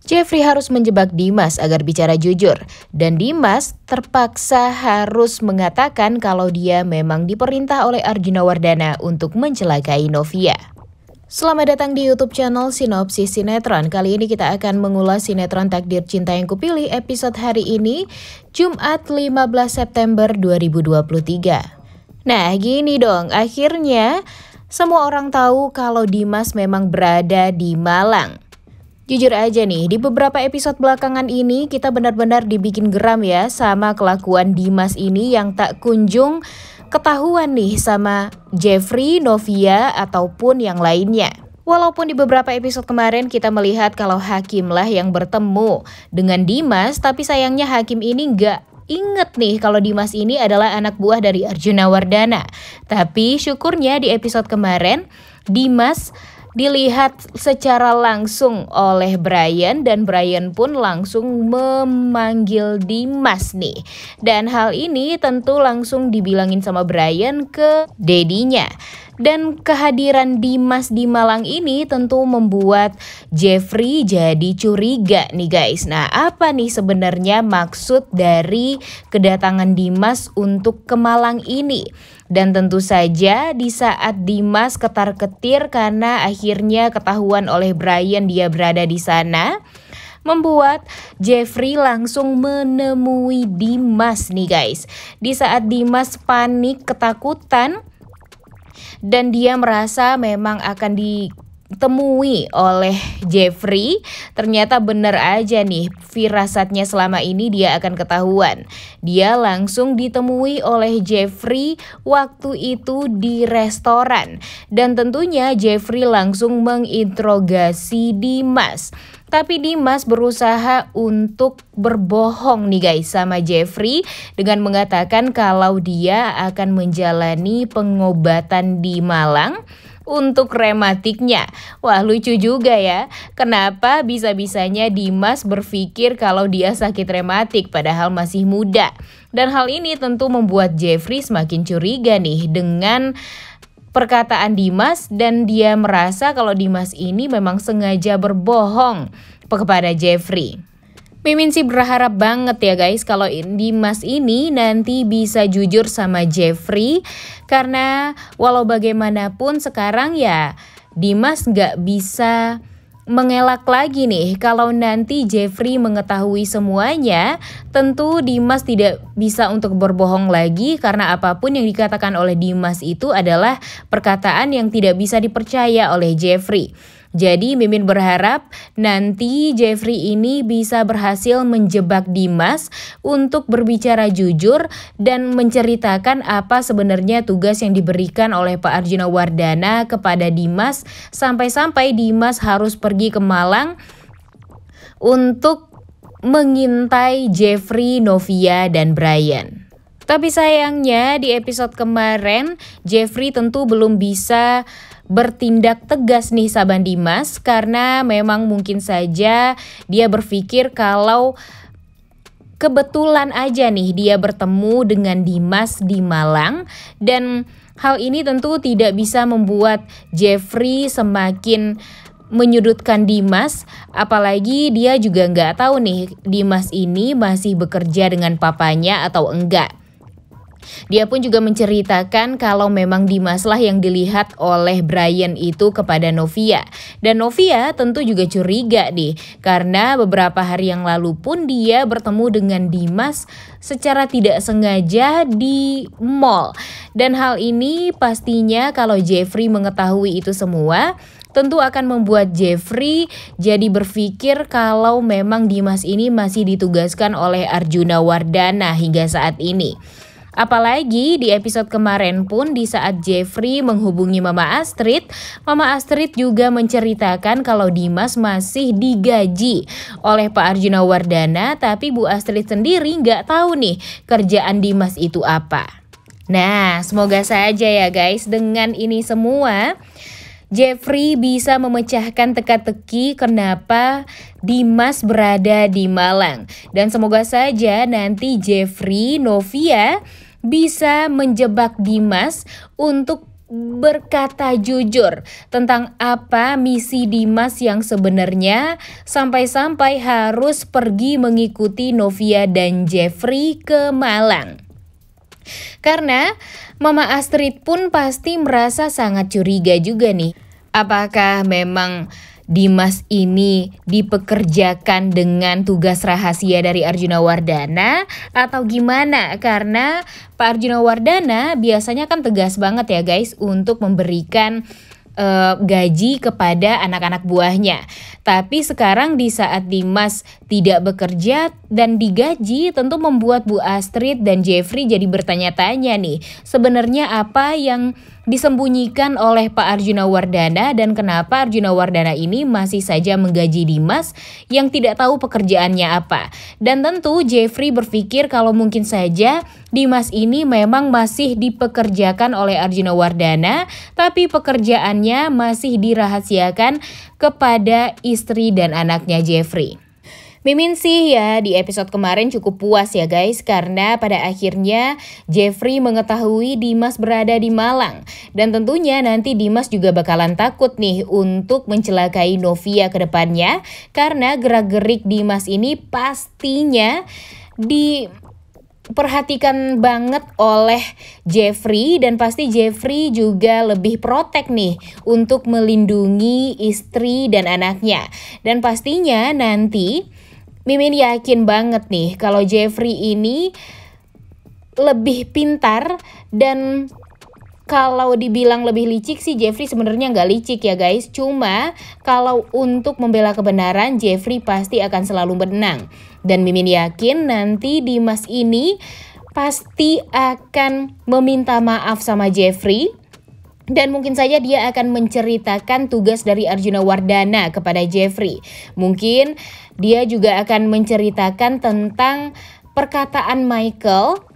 Jeffrey harus menjebak Dimas agar bicara jujur, dan Dimas terpaksa harus mengatakan kalau dia memang diperintah oleh Arjuna Wardana untuk mencelakai Novia. Selamat datang di YouTube channel Sinopsis Sinetron. Kali ini kita akan mengulas sinetron Takdir Cinta Yang Kupilih episode hari ini, Jumat 15 September 2023. Nah, gini dong, akhirnya semua orang tahu kalau Dimas memang berada di Malang. Jujur aja nih, di beberapa episode belakangan ini kita benar-benar dibikin geram ya sama kelakuan Dimas ini yang tak kunjung ketahuan nih sama Jeffrey, Novia, ataupun yang lainnya. Walaupun di beberapa episode kemarin kita melihat kalau Hakim lah yang bertemu dengan Dimas, tapi sayangnya Hakim ini nggak inget nih kalau Dimas ini adalah anak buah dari Arjuna Wardana. Tapi syukurnya di episode kemarin, Dimas dilihat secara langsung oleh Brian dan Brian pun langsung memanggil Dimas nih. Dan hal ini tentu langsung dibilangin sama Brian ke dedinya. Dan kehadiran Dimas di Malang ini tentu membuat Jeffrey jadi curiga nih guys. Nah apa nih sebenarnya maksud dari kedatangan Dimas untuk ke Malang ini? Dan tentu saja di saat Dimas ketar-ketir karena akhirnya ketahuan oleh Brian dia berada di sana, membuat Jeffrey langsung menemui Dimas nih guys. Di saat Dimas panik ketakutan dan dia merasa memang akan di ditemui oleh Jeffrey ternyata benar aja nih firasatnya selama ini dia akan ketahuan dia langsung ditemui oleh Jeffrey waktu itu di restoran dan tentunya Jeffrey langsung menginterogasi Dimas tapi Dimas berusaha untuk berbohong nih guys sama Jeffrey dengan mengatakan kalau dia akan menjalani pengobatan di Malang untuk rematiknya. Wah lucu juga ya, kenapa bisa-bisanya Dimas berpikir kalau dia sakit rematik padahal masih muda. Dan hal ini tentu membuat Jeffrey semakin curiga nih dengan perkataan Dimas dan dia merasa kalau Dimas ini memang sengaja berbohong kepada Jeffrey. Mimin sih berharap banget ya guys kalau Dimas ini nanti bisa jujur sama Jeffrey karena walau bagaimanapun sekarang ya Dimas nggak bisa mengelak lagi nih kalau nanti Jeffrey mengetahui semuanya tentu Dimas tidak bisa untuk berbohong lagi karena apapun yang dikatakan oleh Dimas itu adalah perkataan yang tidak bisa dipercaya oleh Jeffrey. Jadi Mimin berharap nanti Jeffrey ini bisa berhasil menjebak Dimas untuk berbicara jujur dan menceritakan apa sebenarnya tugas yang diberikan oleh Pak Arjuna Wardana kepada Dimas sampai-sampai Dimas harus pergi ke Malang untuk mengintai Jeffrey, Novia, dan Brian. Tapi sayangnya di episode kemarin Jeffrey tentu belum bisa bertindak tegas nih Saban Dimas karena memang mungkin saja dia berpikir kalau kebetulan aja nih dia bertemu dengan Dimas di Malang dan hal ini tentu tidak bisa membuat Jeffrey semakin menyudutkan Dimas apalagi dia juga nggak tahu nih Dimas ini masih bekerja dengan papanya atau enggak dia pun juga menceritakan kalau memang Dimas lah yang dilihat oleh Brian itu kepada Novia. Dan Novia tentu juga curiga deh karena beberapa hari yang lalu pun dia bertemu dengan Dimas secara tidak sengaja di mall. Dan hal ini pastinya kalau Jeffrey mengetahui itu semua, tentu akan membuat Jeffrey jadi berpikir kalau memang Dimas ini masih ditugaskan oleh Arjuna Wardana hingga saat ini. Apalagi di episode kemarin pun di saat Jeffrey menghubungi Mama Astrid, Mama Astrid juga menceritakan kalau Dimas masih digaji oleh Pak Arjuna Wardana tapi Bu Astrid sendiri nggak tahu nih kerjaan Dimas itu apa. Nah, semoga saja ya guys dengan ini semua Jeffrey bisa memecahkan teka-teki kenapa Dimas berada di Malang. Dan semoga saja nanti Jeffrey Novia bisa menjebak Dimas untuk berkata jujur tentang apa misi Dimas yang sebenarnya sampai-sampai harus pergi mengikuti Novia dan Jeffrey ke Malang. Karena Mama Astrid pun pasti merasa sangat curiga juga nih. Apakah memang Dimas ini dipekerjakan dengan tugas rahasia dari Arjuna Wardana atau gimana? Karena Pak Arjuna Wardana biasanya kan tegas banget ya guys untuk memberikan eh, gaji kepada anak-anak buahnya. Tapi sekarang di saat Dimas tidak bekerja dan digaji tentu membuat Bu Astrid dan Jeffrey jadi bertanya-tanya nih, sebenarnya apa yang disembunyikan oleh Pak Arjuna Wardana dan kenapa Arjuna Wardana ini masih saja menggaji Dimas yang tidak tahu pekerjaannya apa. Dan tentu Jeffrey berpikir kalau mungkin saja Dimas ini memang masih dipekerjakan oleh Arjuna Wardana, tapi pekerjaannya masih dirahasiakan kepada istri dan anaknya Jeffrey. Mimin sih ya di episode kemarin cukup puas ya guys karena pada akhirnya Jeffrey mengetahui Dimas berada di Malang dan tentunya nanti Dimas juga bakalan takut nih untuk mencelakai Novia ke depannya karena gerak-gerik Dimas ini pastinya di diperhatikan banget oleh Jeffrey dan pasti Jeffrey juga lebih protek nih untuk melindungi istri dan anaknya. Dan pastinya nanti Mimin yakin banget nih kalau Jeffrey ini lebih pintar dan kalau dibilang lebih licik sih Jeffrey sebenarnya nggak licik ya guys. Cuma kalau untuk membela kebenaran Jeffrey pasti akan selalu menang. Dan Mimin yakin nanti Dimas ini pasti akan meminta maaf sama Jeffrey dan mungkin saja dia akan menceritakan tugas dari Arjuna Wardana kepada Jeffrey. Mungkin dia juga akan menceritakan tentang perkataan Michael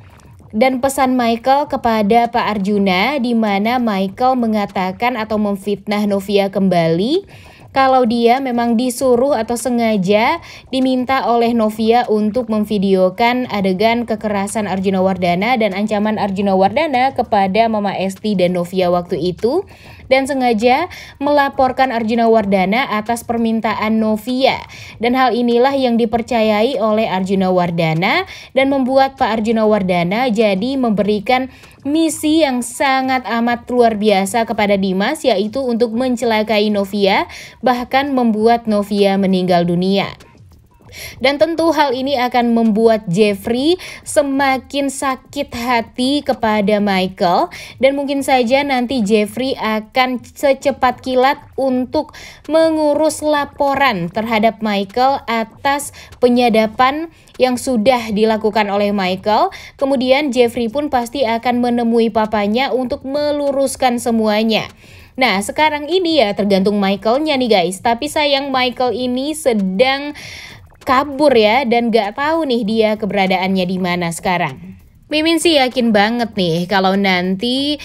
dan pesan Michael kepada Pak Arjuna di mana Michael mengatakan atau memfitnah Novia kembali kalau dia memang disuruh atau sengaja diminta oleh Novia untuk memvideokan adegan kekerasan Arjuna Wardana dan ancaman Arjuna Wardana kepada Mama Esti dan Novia waktu itu dan sengaja melaporkan Arjuna Wardana atas permintaan Novia. Dan hal inilah yang dipercayai oleh Arjuna Wardana dan membuat Pak Arjuna Wardana jadi memberikan misi yang sangat amat luar biasa kepada Dimas yaitu untuk mencelakai Novia bahkan membuat Novia meninggal dunia. Dan tentu hal ini akan membuat Jeffrey semakin sakit hati kepada Michael dan mungkin saja nanti Jeffrey akan secepat kilat untuk mengurus laporan terhadap Michael atas penyadapan yang sudah dilakukan oleh Michael. Kemudian Jeffrey pun pasti akan menemui papanya untuk meluruskan semuanya. Nah, sekarang ini ya tergantung Michaelnya nih guys. Tapi sayang Michael ini sedang kabur ya dan gak tahu nih dia keberadaannya di mana sekarang. Mimin sih yakin banget nih kalau nanti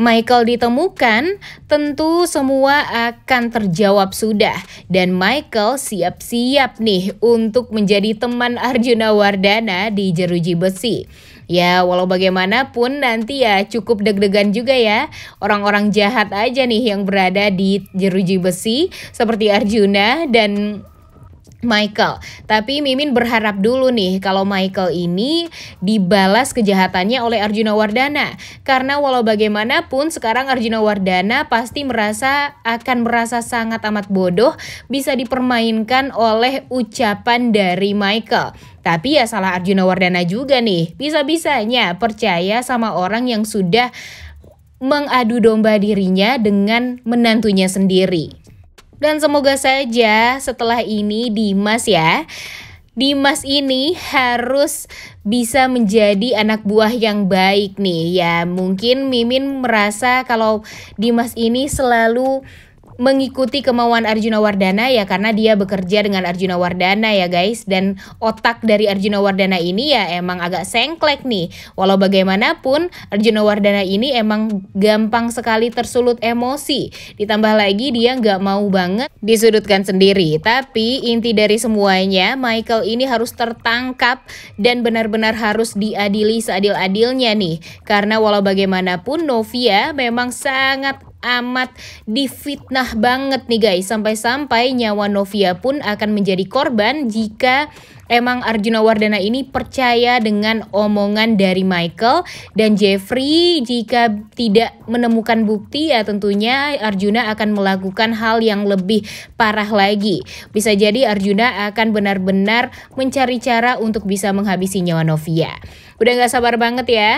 Michael ditemukan, tentu semua akan terjawab sudah. Dan Michael siap-siap nih untuk menjadi teman Arjuna Wardana di jeruji besi. Ya walau bagaimanapun nanti ya cukup deg-degan juga ya. Orang-orang jahat aja nih yang berada di jeruji besi seperti Arjuna dan Michael. Tapi Mimin berharap dulu nih kalau Michael ini dibalas kejahatannya oleh Arjuna Wardana. Karena walau bagaimanapun sekarang Arjuna Wardana pasti merasa akan merasa sangat amat bodoh bisa dipermainkan oleh ucapan dari Michael. Tapi ya salah Arjuna Wardana juga nih. Bisa-bisanya percaya sama orang yang sudah mengadu domba dirinya dengan menantunya sendiri. Dan semoga saja setelah ini Dimas ya Dimas ini harus bisa menjadi anak buah yang baik nih ya. Mungkin Mimin merasa kalau Dimas ini selalu mengikuti kemauan Arjuna Wardana ya karena dia bekerja dengan Arjuna Wardana ya guys dan otak dari Arjuna Wardana ini ya emang agak sengklek nih walau bagaimanapun Arjuna Wardana ini emang gampang sekali tersulut emosi ditambah lagi dia nggak mau banget disudutkan sendiri tapi inti dari semuanya Michael ini harus tertangkap dan benar-benar harus diadili seadil-adilnya nih karena walau bagaimanapun Novia memang sangat amat difitnah banget nih guys. Sampai-sampai nyawa Novia pun akan menjadi korban jika emang Arjuna Wardana ini percaya dengan omongan dari Michael dan Jeffrey jika tidak menemukan bukti ya tentunya Arjuna akan melakukan hal yang lebih parah lagi. Bisa jadi Arjuna akan benar-benar mencari cara untuk bisa menghabisi nyawa Novia. Udah gak sabar banget ya.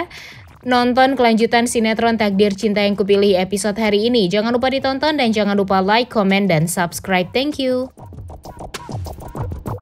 Nonton kelanjutan sinetron Takdir Cinta yang Kupilih episode hari ini. Jangan lupa ditonton dan jangan lupa like, comment dan subscribe. Thank you.